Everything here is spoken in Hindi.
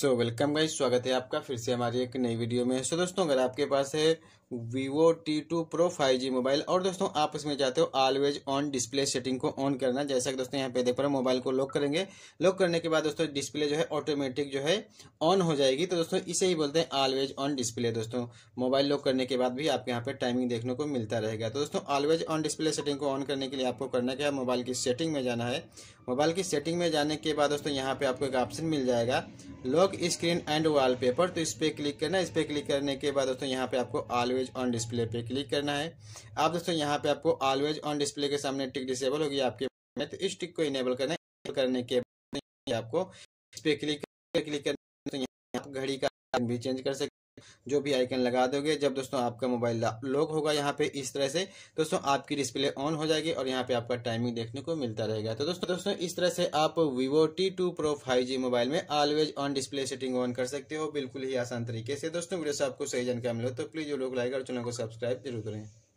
सो वेलकम गाइज स्वागत है आपका फिर से हमारी एक नई वीडियो में सो so, दोस्तों अगर आपके पास है Vivo T two pro five G mobile और दोस्तों आप इसमें चाहते हो ऑलवेज ऑन डिस्प्ले सेटिंग को ऑन करना जैसा कि दोस्तों यहाँ पे देख पा रहे मोबाइल को लॉक करेंगे लॉक करने के बाद दोस्तों डिस्प्ले जो है ऑटोमेटिक जो है ऑन हो जाएगी तो दोस्तों इसे ही बोलते हैं ऑलवेज ऑन डिस्प्ले दोस्तों मोबाइल लॉक करने के बाद भी आपके यहाँ पे टाइमिंग देखने को मिलता रहेगा तो दोस्तों ऑलवेज ऑन डिस्प्ले सेटिंग को ऑन करने के लिए आपको करना क्या है मोबाइल की सेटिंग में जाना है मोबाइल की सेटिंग में जाने के बाद दोस्तों यहाँ पे आपको एक ऑप्शन मिल जाएगा लॉक स्क्रीन एंड वॉलपेपर तो इस पर क्लिक करना इस पर क्लिक करने के बाद दोस्तों यहाँ पे आपको ऑलवेज ऑन डिस्प्ले पे क्लिक करना है आप दोस्तों यहाँ पे आपको ऑलवेज ऑन डिस्प्ले के सामने टिक डिसेबल होगी आपके में तो इस टिक को इनेबल करना है करने के बाद आपको इस पर क्लिक क्लिक करना घड़ी का भी चेंज कर सकते जो भी आइकन लगा दोगे जब दोस्तों आपका मोबाइल लॉक होगा यहाँ पे इस तरह से दोस्तों आपकी डिस्प्ले ऑन हो जाएगी और यहाँ पे आपका टाइमिंग देखने को मिलता रहेगा तो दोस्तों दोस्तों इस तरह से आप Vivo T two pro five G mobile में always on display setting on कर सकते हो बिल्कुल ही आसान तरीके से दोस्तों वीडियो से आपको सही जानकारी मिले तो प्लीज लोग लाइक और चैनल को सब्सक्राइब जरूर करें